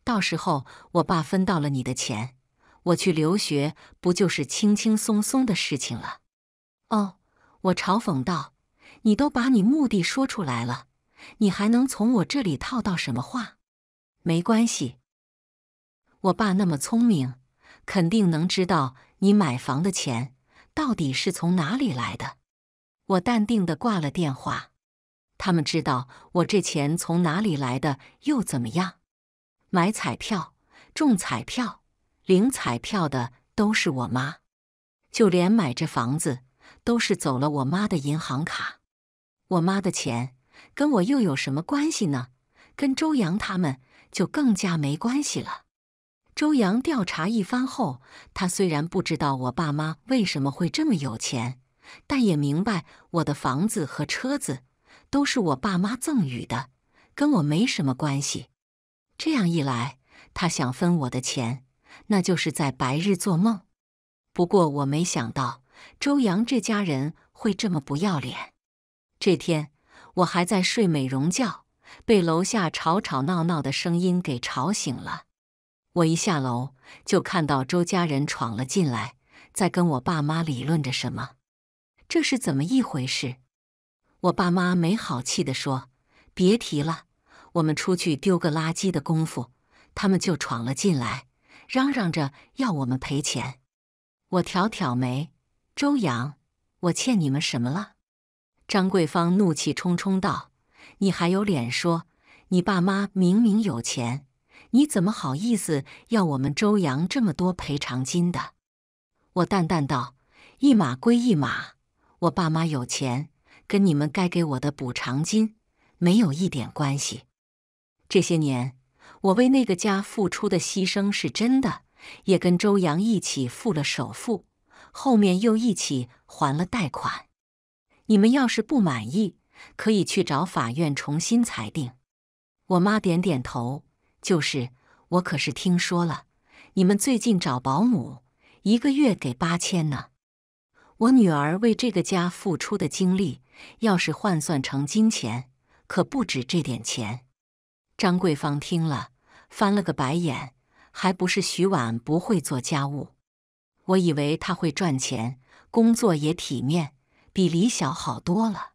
到时候我爸分到了你的钱，我去留学不就是轻轻松松的事情了？哦，我嘲讽道。你都把你目的说出来了，你还能从我这里套到什么话？没关系，我爸那么聪明，肯定能知道你买房的钱到底是从哪里来的。我淡定的挂了电话。他们知道我这钱从哪里来的又怎么样？买彩票、中彩票、领彩票的都是我妈，就连买这房子都是走了我妈的银行卡。我妈的钱跟我又有什么关系呢？跟周阳他们就更加没关系了。周阳调查一番后，他虽然不知道我爸妈为什么会这么有钱，但也明白我的房子和车子都是我爸妈赠予的，跟我没什么关系。这样一来，他想分我的钱，那就是在白日做梦。不过我没想到周阳这家人会这么不要脸。这天，我还在睡美容觉，被楼下吵吵闹闹的声音给吵醒了。我一下楼就看到周家人闯了进来，在跟我爸妈理论着什么。这是怎么一回事？我爸妈没好气的说：“别提了，我们出去丢个垃圾的功夫，他们就闯了进来，嚷嚷着要我们赔钱。”我挑挑眉：“周阳，我欠你们什么了？”张桂芳怒气冲冲道：“你还有脸说？你爸妈明明有钱，你怎么好意思要我们周阳这么多赔偿金的？”我淡淡道：“一码归一码，我爸妈有钱，跟你们该给我的补偿金没有一点关系。这些年我为那个家付出的牺牲是真的，也跟周阳一起付了首付，后面又一起还了贷款。”你们要是不满意，可以去找法院重新裁定。我妈点点头，就是我可是听说了，你们最近找保姆，一个月给八千呢。我女儿为这个家付出的精力，要是换算成金钱，可不止这点钱。张桂芳听了，翻了个白眼，还不是徐婉不会做家务？我以为她会赚钱，工作也体面。比李晓好多了，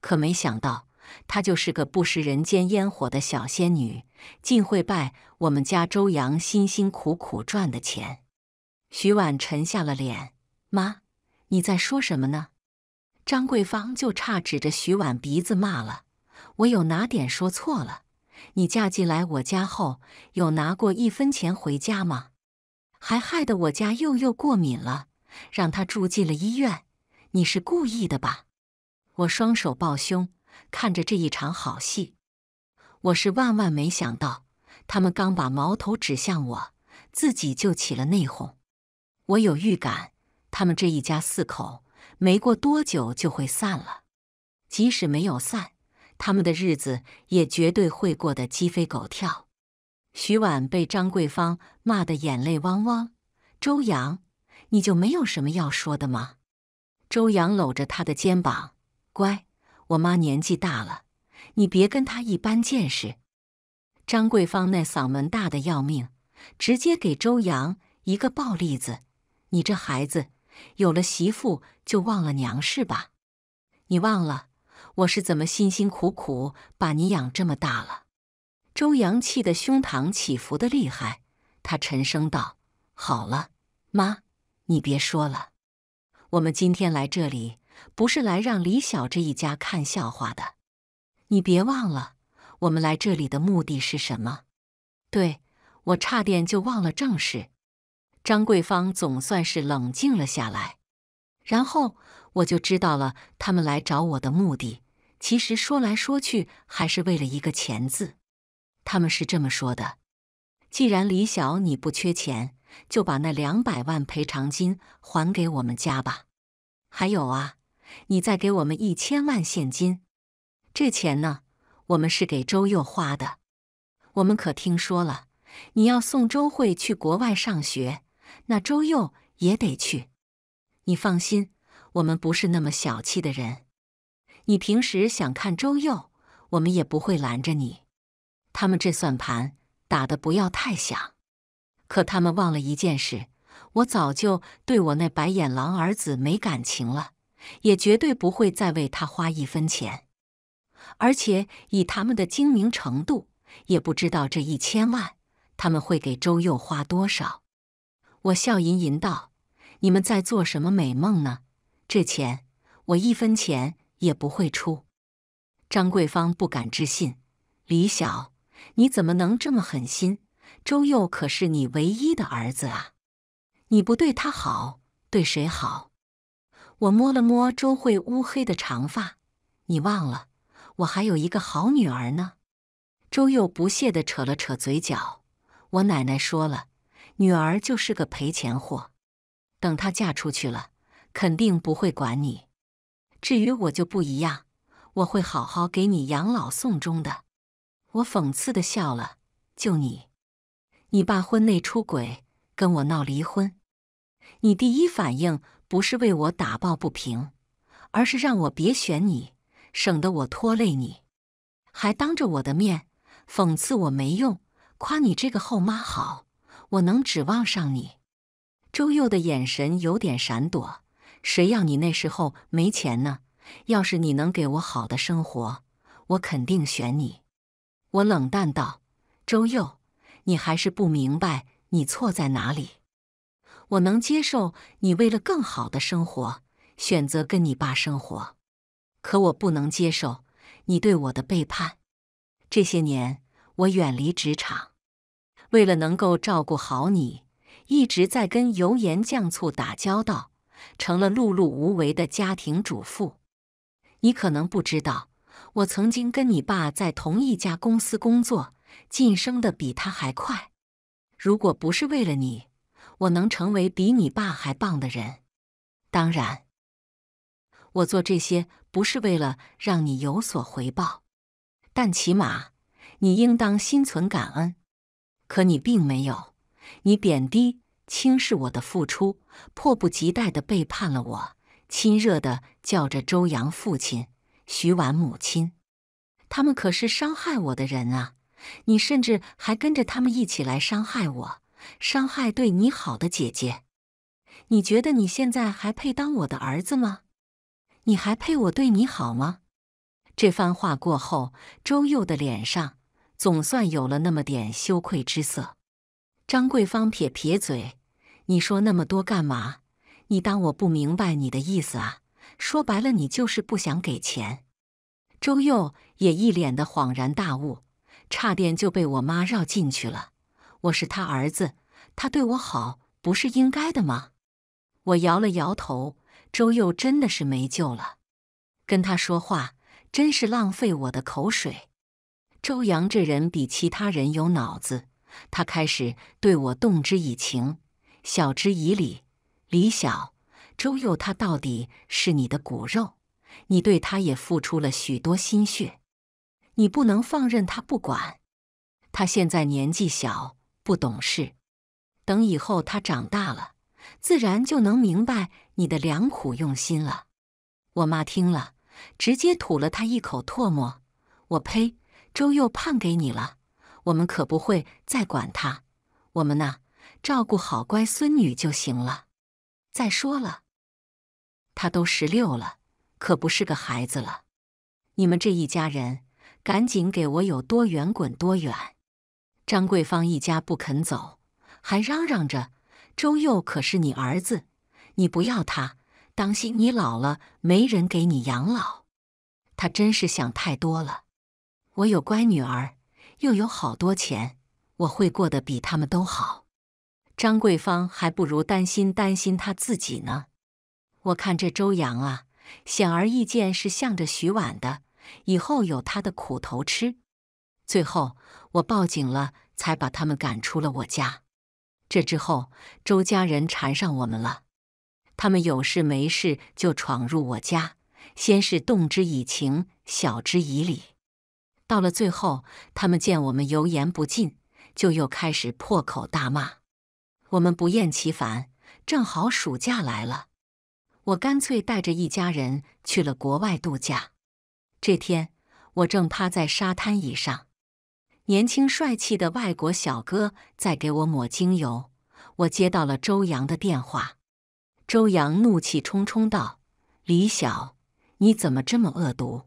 可没想到她就是个不食人间烟火的小仙女，竟会败我们家周洋辛辛苦苦赚的钱。徐婉沉下了脸：“妈，你在说什么呢？”张桂芳就差指着徐婉鼻子骂了：“我有哪点说错了？你嫁进来我家后，有拿过一分钱回家吗？还害得我家又又过敏了，让他住进了医院。”你是故意的吧？我双手抱胸，看着这一场好戏。我是万万没想到，他们刚把矛头指向我，自己就起了内讧。我有预感，他们这一家四口没过多久就会散了。即使没有散，他们的日子也绝对会过得鸡飞狗跳。徐婉被张桂芳骂得眼泪汪汪。周阳，你就没有什么要说的吗？周阳搂着他的肩膀，乖，我妈年纪大了，你别跟她一般见识。张桂芳那嗓门大的要命，直接给周阳一个暴栗子。你这孩子，有了媳妇就忘了娘是吧？你忘了我是怎么辛辛苦苦把你养这么大了？周阳气得胸膛起伏的厉害，他沉声道：“好了，妈，你别说了。”我们今天来这里，不是来让李小这一家看笑话的。你别忘了，我们来这里的目的是什么？对，我差点就忘了正事。张桂芳总算是冷静了下来，然后我就知道了他们来找我的目的。其实说来说去，还是为了一个钱字。他们是这么说的：既然李小你不缺钱。就把那两百万赔偿金还给我们家吧，还有啊，你再给我们一千万现金。这钱呢，我们是给周佑花的。我们可听说了，你要送周慧去国外上学，那周佑也得去。你放心，我们不是那么小气的人。你平时想看周佑，我们也不会拦着你。他们这算盘打得不要太响。可他们忘了一件事，我早就对我那白眼狼儿子没感情了，也绝对不会再为他花一分钱。而且以他们的精明程度，也不知道这一千万他们会给周佑花多少。我笑吟吟道：“你们在做什么美梦呢？这钱我一分钱也不会出。”张桂芳不敢置信：“李晓，你怎么能这么狠心？”周佑可是你唯一的儿子啊，你不对他好，对谁好？我摸了摸周慧乌黑的长发，你忘了，我还有一个好女儿呢。周佑不屑地扯了扯嘴角，我奶奶说了，女儿就是个赔钱货，等她嫁出去了，肯定不会管你。至于我就不一样，我会好好给你养老送终的。我讽刺地笑了，就你。你爸婚内出轨，跟我闹离婚，你第一反应不是为我打抱不平，而是让我别选你，省得我拖累你，还当着我的面讽刺我没用，夸你这个后妈好，我能指望上你？周佑的眼神有点闪躲，谁要你那时候没钱呢？要是你能给我好的生活，我肯定选你。我冷淡道：“周佑。”你还是不明白你错在哪里？我能接受你为了更好的生活选择跟你爸生活，可我不能接受你对我的背叛。这些年，我远离职场，为了能够照顾好你，一直在跟油盐酱醋打交道，成了碌碌无为的家庭主妇。你可能不知道，我曾经跟你爸在同一家公司工作。晋升的比他还快，如果不是为了你，我能成为比你爸还棒的人。当然，我做这些不是为了让你有所回报，但起码你应当心存感恩。可你并没有，你贬低、轻视我的付出，迫不及待的背叛了我，亲热的叫着周阳父亲、徐婉母亲，他们可是伤害我的人啊！你甚至还跟着他们一起来伤害我，伤害对你好的姐姐。你觉得你现在还配当我的儿子吗？你还配我对你好吗？这番话过后，周佑的脸上总算有了那么点羞愧之色。张桂芳撇撇嘴：“你说那么多干嘛？你当我不明白你的意思啊？说白了，你就是不想给钱。”周佑也一脸的恍然大悟。差点就被我妈绕进去了。我是他儿子，他对我好，不是应该的吗？我摇了摇头。周佑真的是没救了，跟他说话真是浪费我的口水。周阳这人比其他人有脑子，他开始对我动之以情，晓之以理。李晓，周佑他到底是你的骨肉，你对他也付出了许多心血。你不能放任他不管，他现在年纪小，不懂事。等以后他长大了，自然就能明白你的良苦用心了。我妈听了，直接吐了他一口唾沫：“我呸！周又判给你了，我们可不会再管他。我们呢，照顾好乖孙女就行了。再说了，他都十六了，可不是个孩子了。你们这一家人……”赶紧给我有多远滚多远！张桂芳一家不肯走，还嚷嚷着：“周佑可是你儿子，你不要他，当心你老了没人给你养老。”他真是想太多了。我有乖女儿，又有好多钱，我会过得比他们都好。张桂芳还不如担心担心他自己呢。我看这周阳啊，显而易见是向着徐婉的。以后有他的苦头吃。最后我报警了，才把他们赶出了我家。这之后，周家人缠上我们了。他们有事没事就闯入我家，先是动之以情，晓之以理。到了最后，他们见我们油盐不进，就又开始破口大骂。我们不厌其烦。正好暑假来了，我干脆带着一家人去了国外度假。这天，我正趴在沙滩椅上，年轻帅气的外国小哥在给我抹精油。我接到了周洋的电话，周洋怒气冲冲道：“李晓，你怎么这么恶毒？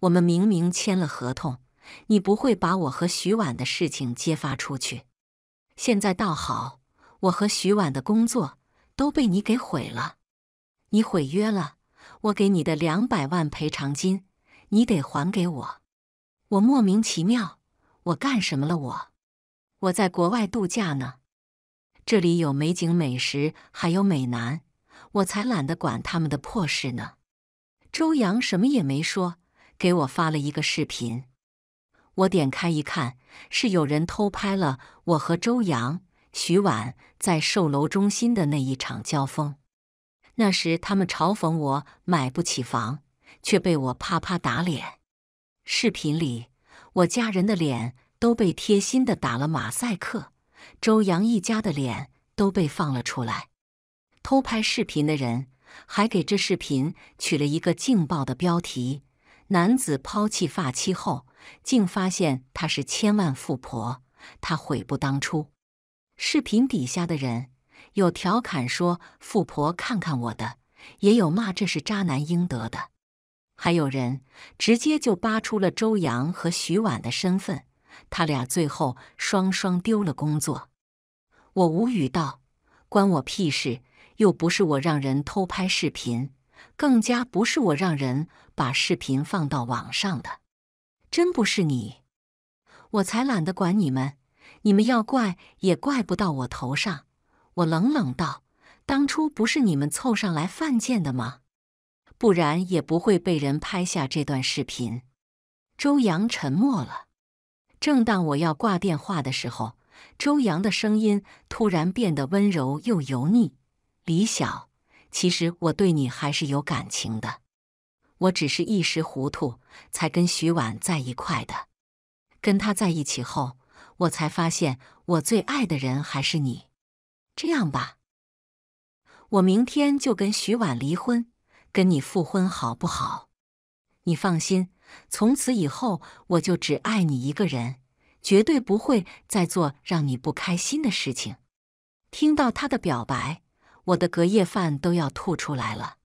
我们明明签了合同，你不会把我和徐婉的事情揭发出去。现在倒好，我和徐婉的工作都被你给毁了。你毁约了，我给你的两百万赔偿金。”你得还给我！我莫名其妙，我干什么了？我，我在国外度假呢，这里有美景、美食，还有美男，我才懒得管他们的破事呢。周洋什么也没说，给我发了一个视频。我点开一看，是有人偷拍了我和周洋、徐婉在售楼中心的那一场交锋。那时他们嘲讽我买不起房。却被我啪啪打脸。视频里，我家人的脸都被贴心的打了马赛克，周洋一家的脸都被放了出来。偷拍视频的人还给这视频取了一个劲爆的标题：“男子抛弃发妻后，竟发现她是千万富婆，他悔不当初。”视频底下的人有调侃说：“富婆看看我的。”也有骂这是渣男应得的。还有人直接就扒出了周阳和徐婉的身份，他俩最后双双丢了工作。我无语道：“关我屁事，又不是我让人偷拍视频，更加不是我让人把视频放到网上的，真不是你，我才懒得管你们，你们要怪也怪不到我头上。”我冷冷道：“当初不是你们凑上来犯贱的吗？”不然也不会被人拍下这段视频。周阳沉默了。正当我要挂电话的时候，周阳的声音突然变得温柔又油腻：“李晓，其实我对你还是有感情的。我只是一时糊涂才跟徐婉在一块的。跟他在一起后，我才发现我最爱的人还是你。这样吧，我明天就跟徐婉离婚。”跟你复婚好不好？你放心，从此以后我就只爱你一个人，绝对不会再做让你不开心的事情。听到他的表白，我的隔夜饭都要吐出来了。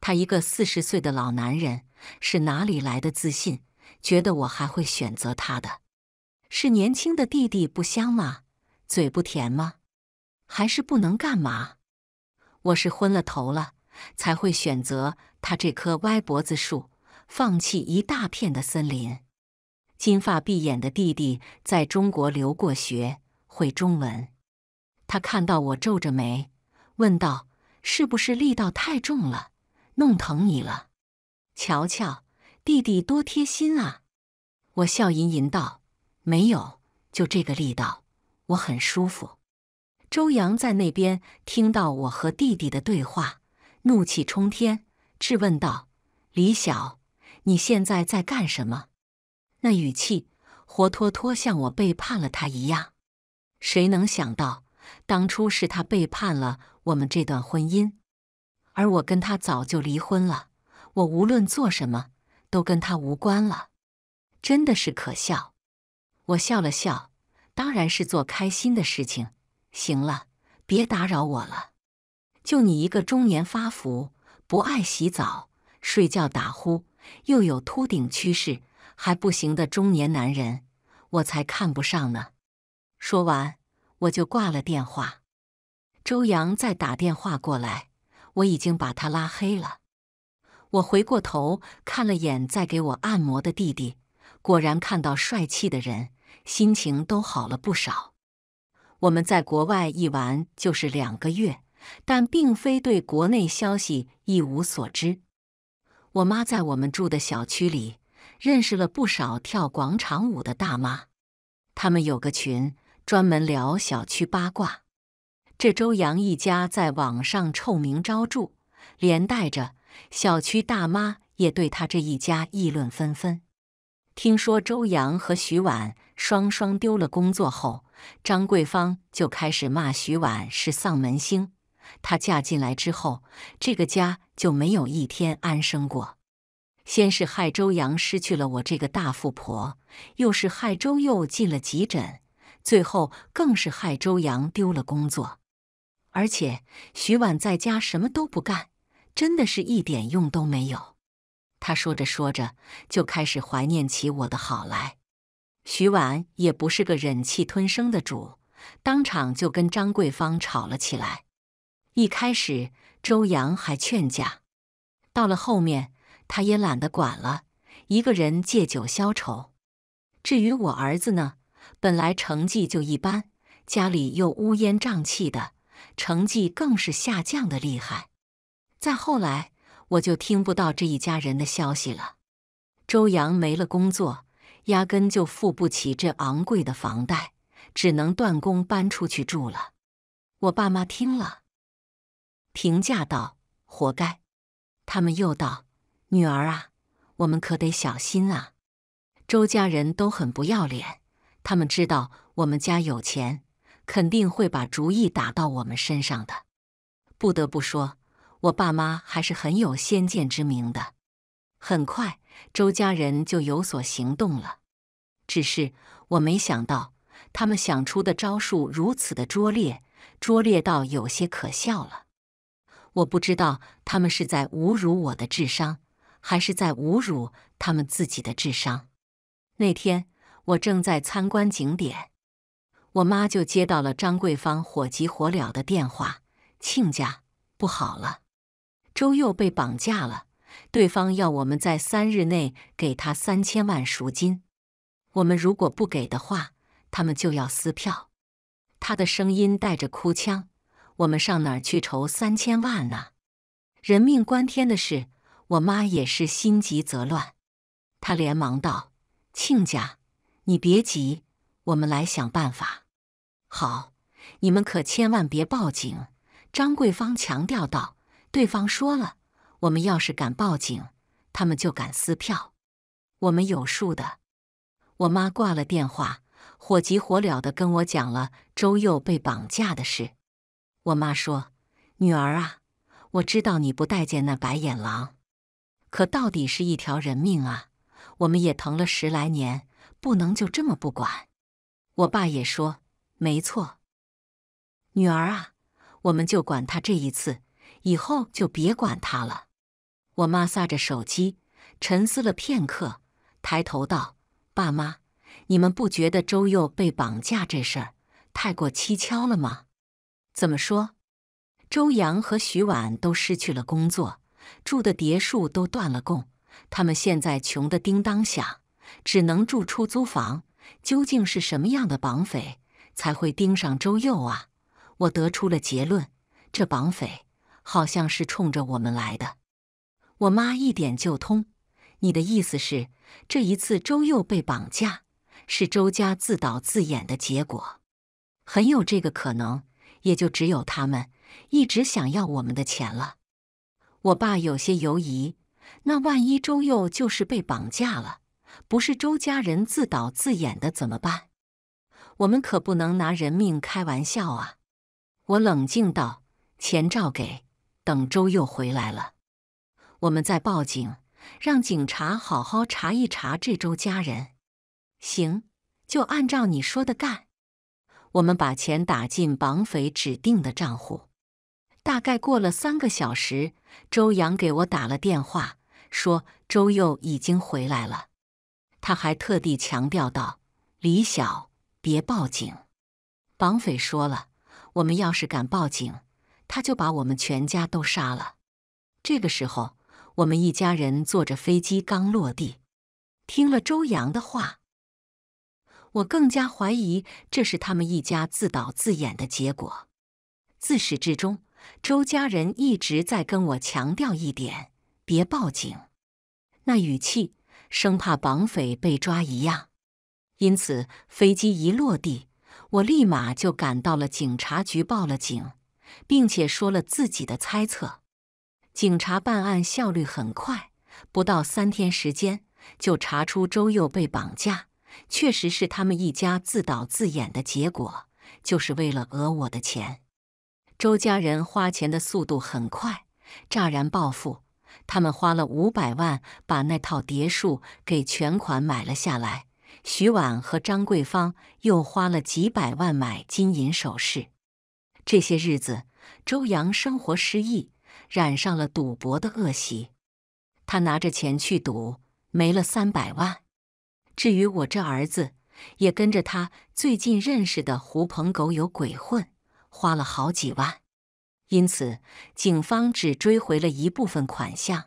他一个四十岁的老男人，是哪里来的自信，觉得我还会选择他？的，是年轻的弟弟不香吗？嘴不甜吗？还是不能干嘛？我是昏了头了。才会选择他这棵歪脖子树，放弃一大片的森林。金发碧眼的弟弟在中国留过学，会中文。他看到我皱着眉，问道：“是不是力道太重了，弄疼你了？”瞧瞧，弟弟多贴心啊！我笑吟吟道：“没有，就这个力道，我很舒服。”周扬在那边听到我和弟弟的对话。怒气冲天，质问道：“李晓，你现在在干什么？”那语气活脱脱像我背叛了他一样。谁能想到，当初是他背叛了我们这段婚姻，而我跟他早就离婚了。我无论做什么，都跟他无关了。真的是可笑。我笑了笑，当然是做开心的事情。行了，别打扰我了。就你一个中年发福、不爱洗澡、睡觉打呼、又有秃顶趋势还不行的中年男人，我才看不上呢！说完，我就挂了电话。周阳再打电话过来，我已经把他拉黑了。我回过头看了眼在给我按摩的弟弟，果然看到帅气的人，心情都好了不少。我们在国外一玩就是两个月。但并非对国内消息一无所知。我妈在我们住的小区里认识了不少跳广场舞的大妈，他们有个群专门聊小区八卦。这周洋一家在网上臭名昭著，连带着小区大妈也对他这一家议论纷纷。听说周洋和徐婉双双丢了工作后，张桂芳就开始骂徐婉是丧门星。她嫁进来之后，这个家就没有一天安生过。先是害周阳失去了我这个大富婆，又是害周佑进了急诊，最后更是害周阳丢了工作。而且徐婉在家什么都不干，真的是一点用都没有。她说着说着，就开始怀念起我的好来。徐婉也不是个忍气吞声的主，当场就跟张桂芳吵了起来。一开始周阳还劝架，到了后面他也懒得管了，一个人借酒消愁。至于我儿子呢，本来成绩就一般，家里又乌烟瘴气的，成绩更是下降的厉害。再后来我就听不到这一家人的消息了。周阳没了工作，压根就付不起这昂贵的房贷，只能断供搬出去住了。我爸妈听了。评价道：“活该。”他们又道：“女儿啊，我们可得小心啊！周家人都很不要脸，他们知道我们家有钱，肯定会把主意打到我们身上的。”不得不说，我爸妈还是很有先见之明的。很快，周家人就有所行动了，只是我没想到，他们想出的招数如此的拙劣，拙劣到有些可笑了。我不知道他们是在侮辱我的智商，还是在侮辱他们自己的智商。那天我正在参观景点，我妈就接到了张桂芳火急火燎的电话：“亲家，不好了，周佑被绑架了，对方要我们在三日内给他三千万赎金，我们如果不给的话，他们就要撕票。”他的声音带着哭腔。我们上哪儿去筹三千万呢？人命关天的事，我妈也是心急则乱。她连忙道：“亲家，你别急，我们来想办法。”好，你们可千万别报警！张桂芳强调道：“对方说了，我们要是敢报警，他们就敢撕票。我们有数的。”我妈挂了电话，火急火燎地跟我讲了周佑被绑架的事。我妈说：“女儿啊，我知道你不待见那白眼狼，可到底是一条人命啊，我们也疼了十来年，不能就这么不管。”我爸也说：“没错，女儿啊，我们就管他这一次，以后就别管他了。”我妈撒着手机，沉思了片刻，抬头道：“爸妈，你们不觉得周佑被绑架这事儿太过蹊跷了吗？”怎么说？周阳和徐婉都失去了工作，住的别墅都断了供，他们现在穷得叮当响，只能住出租房。究竟是什么样的绑匪才会盯上周佑啊？我得出了结论，这绑匪好像是冲着我们来的。我妈一点就通，你的意思是，这一次周佑被绑架是周家自导自演的结果，很有这个可能。也就只有他们一直想要我们的钱了。我爸有些犹疑，那万一周佑就是被绑架了，不是周家人自导自演的怎么办？我们可不能拿人命开玩笑啊！我冷静道：“钱照给，等周佑回来了，我们再报警，让警察好好查一查这周家人。”行，就按照你说的干。我们把钱打进绑匪指定的账户。大概过了三个小时，周阳给我打了电话，说周佑已经回来了。他还特地强调道：“李晓，别报警。绑匪说了，我们要是敢报警，他就把我们全家都杀了。”这个时候，我们一家人坐着飞机刚落地，听了周阳的话。我更加怀疑这是他们一家自导自演的结果。自始至终，周家人一直在跟我强调一点：别报警。那语气，生怕绑匪被抓一样。因此，飞机一落地，我立马就赶到了警察局报了警，并且说了自己的猜测。警察办案效率很快，不到三天时间就查出周佑被绑架。确实是他们一家自导自演的结果，就是为了讹我的钱。周家人花钱的速度很快，乍然暴富。他们花了五百万把那套别墅给全款买了下来。徐婉和张桂芳又花了几百万买金银首饰。这些日子，周阳生活失意，染上了赌博的恶习。他拿着钱去赌，没了三百万。至于我这儿子，也跟着他最近认识的狐朋狗友鬼混，花了好几万，因此警方只追回了一部分款项。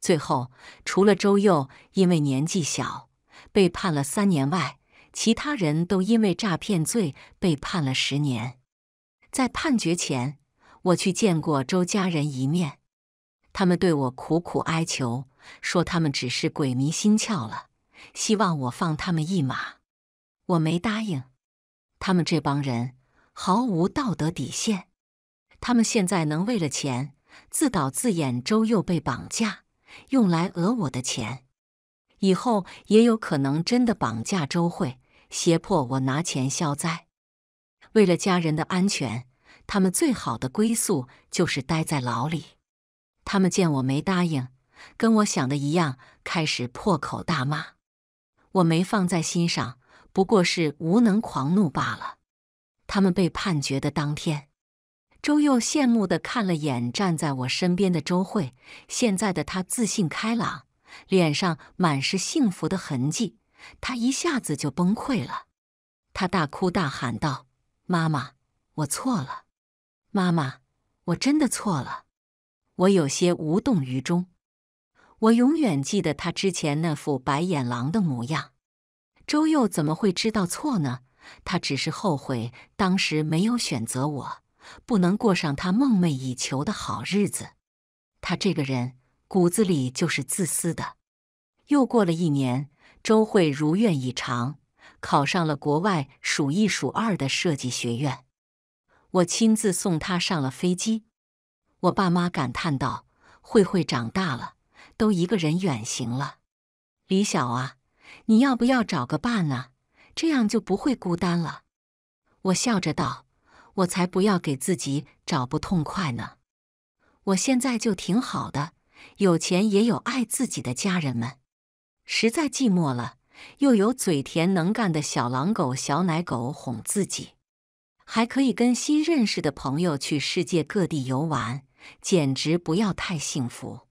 最后，除了周佑因为年纪小被判了三年外，其他人都因为诈骗罪被判了十年。在判决前，我去见过周家人一面，他们对我苦苦哀求，说他们只是鬼迷心窍了。希望我放他们一马，我没答应。他们这帮人毫无道德底线，他们现在能为了钱自导自演周又被绑架，用来讹我的钱，以后也有可能真的绑架周慧，胁迫我拿钱消灾。为了家人的安全，他们最好的归宿就是待在牢里。他们见我没答应，跟我想的一样，开始破口大骂。我没放在心上，不过是无能狂怒罢了。他们被判决的当天，周佑羡慕地看了眼站在我身边的周慧。现在的她自信开朗，脸上满是幸福的痕迹。她一下子就崩溃了，她大哭大喊道：“妈妈，我错了，妈妈，我真的错了。”我有些无动于衷。我永远记得他之前那副白眼狼的模样。周佑怎么会知道错呢？他只是后悔当时没有选择我，不能过上他梦寐以求的好日子。他这个人骨子里就是自私的。又过了一年，周慧如愿以偿考上了国外数一数二的设计学院。我亲自送她上了飞机。我爸妈感叹道：“慧慧长大了。”都一个人远行了，李晓啊，你要不要找个伴啊？这样就不会孤单了。我笑着道：“我才不要给自己找不痛快呢！我现在就挺好的，有钱也有爱自己的家人们，实在寂寞了，又有嘴甜能干的小狼狗、小奶狗哄自己，还可以跟新认识的朋友去世界各地游玩，简直不要太幸福。”